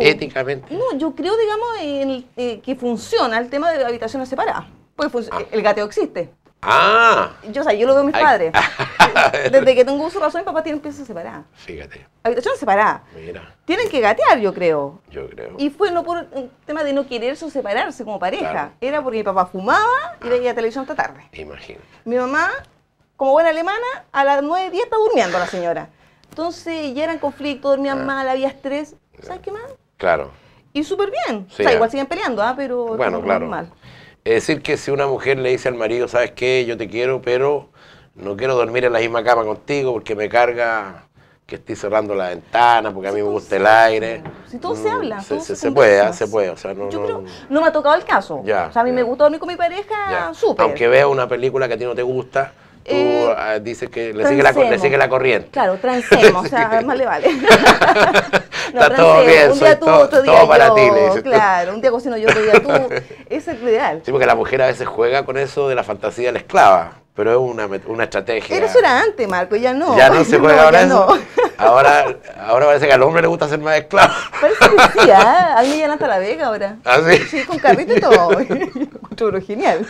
éticamente. No, yo creo, digamos, en, eh, que funciona el tema de habitaciones separadas. Pues, ah. el gateo existe. Ah. Yo, o yo lo veo a mis padres. Desde que tengo uso razón, mi papá tiene piezas separadas. Fíjate. Habitaciones separadas. Tienen que gatear, yo creo. Yo creo. Y fue no por un tema de no quererse separarse como pareja. Era porque mi papá fumaba y ah. veía televisión hasta tarde. Imagino. Mi mamá, como buena alemana, a las 9, 10 está durmiendo la señora. Entonces ya eran conflicto, dormían mal, había estrés. ¿sabes qué más? Claro. Y súper bien. o sea, igual siguen peleando, ¿ah? pero bueno, claro. normal. Es decir, que si una mujer le dice al marido, ¿sabes qué? Yo te quiero, pero no quiero dormir en la misma cama contigo porque me carga que estoy cerrando la ventana porque a mí me gusta el aire. Si todo se mm, habla. Se, puede, ah, se puede. no, Yo creo, no me ha tocado el caso. o sea, a mí me gusta dormir con mi pareja, súper. Aunque veas una película que a ti no te gusta, eh, ah, dices que le sigue, la, corriente. Claro, transemos, o sea, más le vale. Está todo bien, todo, para ti. claro, un día cocino yo, otro día tú. Eso es lo ideal. Sí, porque la mujer a veces juega con eso de la fantasía de la esclava. Pero es una, una estrategia. Pero eso era antes, Marco, ya no. Ya no se juega ahora eso. Ahora, ahora parece que al hombre le gusta ser más esclavo. Parece que ¿eh? a mí ya hasta la vega ahora. ¿Ah, sí? Sí, con carrito y todo. genial.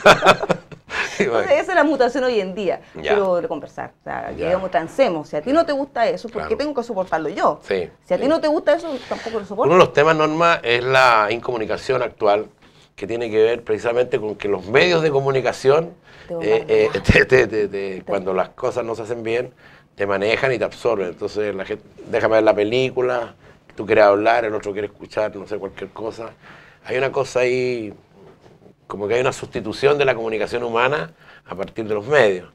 esa es la mutación hoy en día. Ya. conversar, o sea, digamos, transemos. Si a ti no te gusta eso, ¿por qué tengo que soportarlo yo? si a ti no te gusta eso, tampoco lo soporto. Uno de los temas, Norma, es la incomunicación actual que tiene que ver precisamente con que los medios de comunicación, eh, eh, cuando las cosas no se hacen bien, te manejan y te absorben. Entonces, la gente, déjame ver la película, tú quieres hablar, el otro quiere escuchar, no sé, cualquier cosa. Hay una cosa ahí como que hay una sustitución de la comunicación humana a partir de los medios.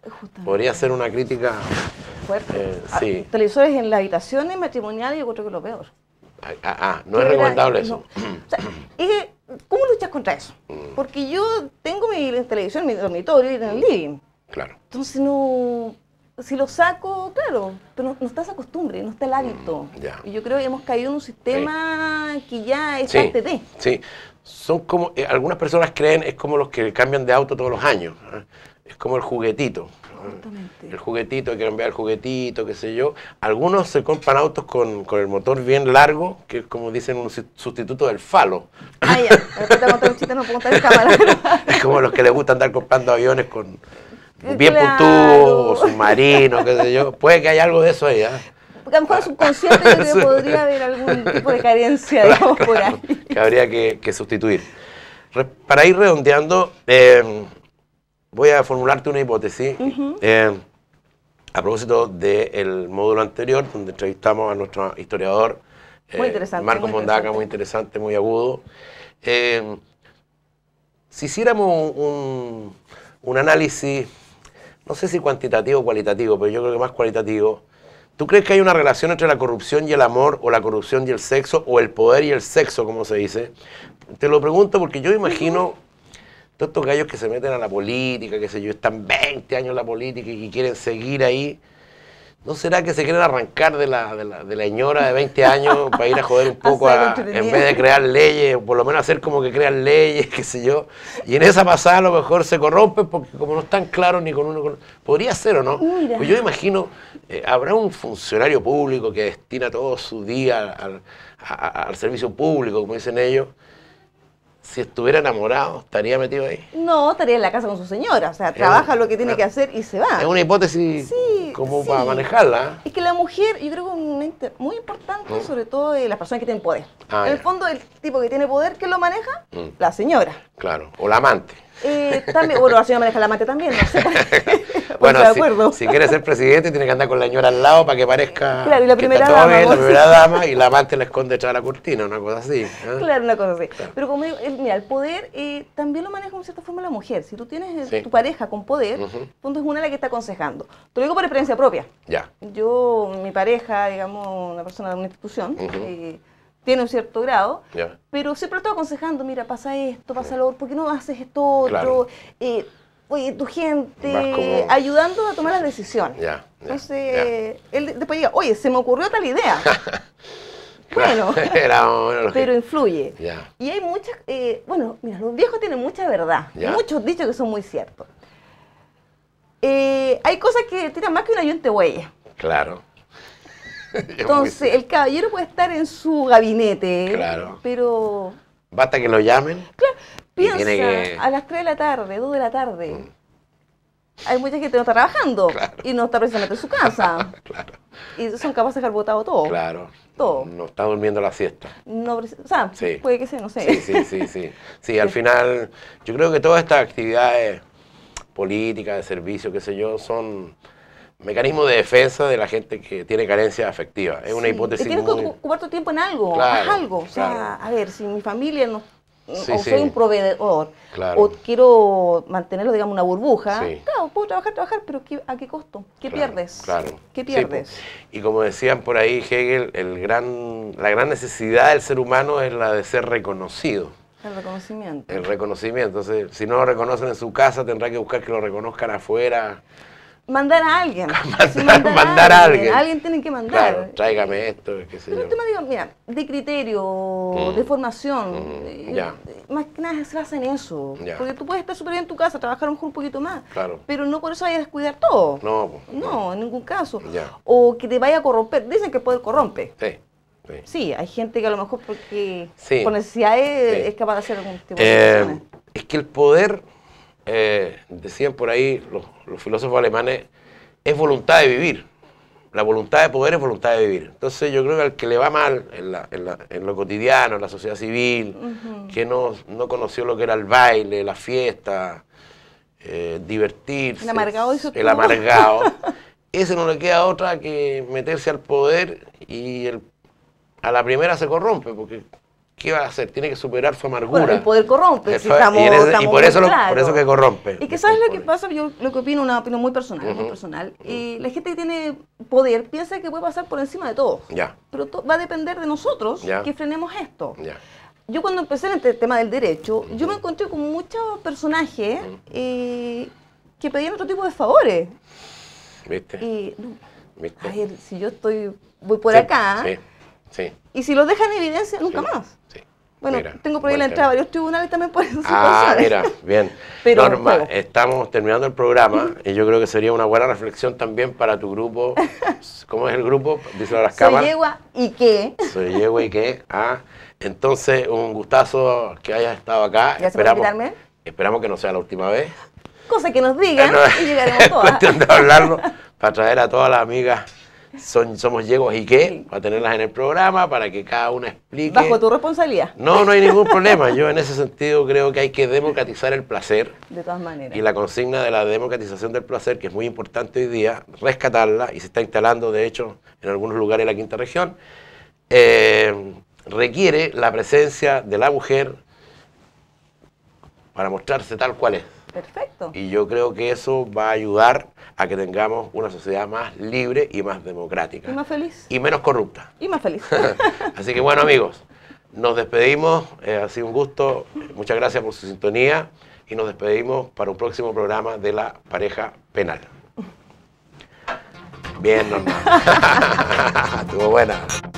Podría ser una crítica... Fuerte. Eh, ah, televisores en las habitaciones matrimoniales yo creo que es lo peor. Ah, ah, ah no es recomendable eso. ¿Cómo luchas contra eso? Mm. Porque yo tengo mi televisión en mi dormitorio y en el living. Claro. Entonces no... Si lo saco, claro, pero no, estás a costumbre, no está el hábito. Mm, y Yo creo que hemos caído en un sistema que ya es sí. de. Sí, son como, eh, algunas personas creen es como los que cambian de auto todos los años, ¿eh? es como el juguetito. ¿eh? El juguetito, hay que cambiar el juguetito, qué sé yo. Algunos se compran autos con, el motor bien largo, que es como dicen un sustituto del falo. Ah, es como los que les gusta andar comprando aviones con, bien claro. submarino, submarinos, qué sé yo. Puede que haya algo de eso ahí. ¿eh? Porque a lo mejor ah. subconsciente podría haber algún tipo de carencia, digamos, por ahí. Que habría que, sustituir. para ir redondeando, em, voy a formularte una hipótesis. Em, a propósito del módulo anterior, donde entrevistamos a nuestro historiador muy eh, Marcos Mondaca, muy interesante, muy agudo. Em, si hiciéramos un, análisis, no sé si cuantitativo o cualitativo, pero yo creo que más cualitativo, ¿Tú crees que hay una relación entre la corrupción y el amor, o la corrupción y el sexo, o el poder y el sexo, como se dice? Te lo pregunto porque yo imagino todos estos gallos que se meten a la política, que sé yo, están 20 años en la política y quieren seguir ahí. ¿No será que se quieren arrancar de la, de la, de la señora de 20 años para ir a joder un poco, en vez de crear leyes, o por lo menos hacer como que crean leyes, qué sé yo? Y en esa pasada a lo mejor se corrompe porque como no están claros ni con uno Podría ser o no. Pues yo imagino, eh, habrá un funcionario público que destina todo su día al, al servicio público, como dicen ellos, si estuviera enamorado, estaría metido ahí. No, estaría en la casa con su señora. O sea, trabaja lo que tiene que hacer y se va. Es una hipótesis. Sí, ¿Cómo va a manejarla. Es que la mujer, yo creo que es muy importante, mm. sobre todo de las personas que tienen poder. Ah, en el fondo, el tipo que tiene poder, ¿quién lo maneja? Mm. La señora. Claro, o la amante. Eh, también, bueno, la señora maneja la amante también, no sé. bueno, si, quieres quiere ser presidente, tiene que andar con la señora al lado para que parezca. Claro, y la primera dama. la dama y la amante la esconde detrás de la cortina, una cosa así. Claro, una cosa así. Pero como digo, eh, mira, el poder eh, también lo maneja de cierta forma la mujer. Si tú tienes eh, tu pareja con poder, uh es una la que está aconsejando. Te lo digo por experiencia propia. Ya. Yo, mi pareja, digamos, una persona de una institución, tiene un cierto grado, pero siempre lo estoy aconsejando, mira, pasa esto, pasa lo otro, ¿por qué no haces esto otro? oye, tu gente, ayudando a tomar las decisiones. Entonces, él después llega, oye, se me ocurrió tal idea. bueno, pero influye. Y hay muchas, eh, bueno, mira, los viejos tienen mucha verdad, muchos dichos que son muy ciertos. Eh, hay cosas que tiran más que un ayunte huella. Claro. Entonces, el caballero puede estar en su gabinete, claro. pero... Basta que lo llamen. Claro, Piensa, que... a las 3 de la tarde, 2 de la tarde. Mm. Hay mucha gente que no está trabajando y no está precisamente en su casa. Y son capaces de dejar botado todo. Claro. Todo. No está durmiendo la siesta. o sea, puede que sea, no sé. Sí, sí, sí, sí. Sí, al final, yo creo que todas estas actividades políticas, de servicio, qué sé yo, son mecanismos de defensa de la gente que tiene carencia afectiva. Es una hipótesis. tienes que ocupar tu tiempo en algo, algo. O sea, a ver, si mi familia no o soy un proveedor, o quiero mantenerlo, digamos, una burbuja, claro, puedo trabajar, trabajar, pero ¿a qué costo? ¿Qué pierdes? Claro. ¿Qué pierdes? y como decían por ahí Hegel, el gran, la gran necesidad del ser humano es la de ser reconocido. El reconocimiento. El reconocimiento. Entonces, si no lo reconocen en su casa, tendrá que buscar que lo reconozcan afuera mandar a alguien. mandar, a alguien. alguien. A alguien tienen que mandar. Claro, tráigame esto, qué sé Pero yo. mira, de criterio, mm, de formación, mm, eh, eh, más que nada se basa en eso. Porque tú puedes estar súper bien en tu casa, trabajar a lo un poquito más. Claro. Pero no por eso vayas a descuidar todo. No, no, en ningún caso. Ya. O que te vaya a corromper. Dicen que el poder corrompe. Sí. Sí. sí hay gente que a lo mejor porque Con por necesidad es, es capaz de hacer algún tipo de eh, cosas Es que el poder eh, decían por ahí los, filósofos alemanes, es voluntad de vivir. La voluntad de poder es voluntad de vivir. Entonces yo creo que al que le va mal en, lo cotidiano, en la sociedad civil, que no, conoció lo que era el baile, la fiesta, eh, divertirse, el amargado, ese no le queda otra que meterse al poder y a la primera se corrompe, porque ¿qué va a hacer? Tiene que superar su amargura. el poder corrompe, eh, si estamos, y, por, eso que corrompe. Y que sabes lo que pasa, yo lo que opino, una opinión muy personal, personal. Y la gente que tiene poder piensa que puede pasar por encima de todo. Ya. Pero va a depender de nosotros que frenemos esto. Yo cuando empecé en el este tema del derecho, yo me encontré con muchos personajes eh, que pedían otro tipo de favores. ¿Viste? Y, si yo estoy, voy por acá... Sí y si los dejan en evidencia, nunca más. Bueno, tengo por de la entrada a varios tribunales también por eso. Ah, mira, bien. Pero, Norma, estamos terminando el programa y yo creo que sería una buena reflexión también para tu grupo. ¿Cómo es el grupo? Soy yegua y qué. Soy yegua y qué. Ah, entonces, un gustazo que hayas estado acá. esperamos, Esperamos que no sea la última vez. Cosa que nos digan y llegaremos todas. Es cuestión de hablarlo para traer a todas las amigas somos Yegos y qué, para tenerlas en el programa, para que cada una explique. Bajo tu responsabilidad. No, no hay ningún problema. Yo en ese sentido creo que hay que democratizar el placer. De todas maneras. Y la consigna de la democratización del placer, que es muy importante hoy día, rescatarla, y se está instalando, de hecho, en algunos lugares de la quinta región, eh, requiere la presencia de la mujer para mostrarse tal cual es. Perfecto. Y yo creo que eso va a ayudar a que tengamos una sociedad más libre y más democrática. Y más feliz. Y menos corrupta. Y más feliz. Así que bueno amigos, nos despedimos, eh, ha sido un gusto, muchas gracias por su sintonía y nos despedimos para un próximo programa de la pareja penal. Bien, normal. Estuvo buena.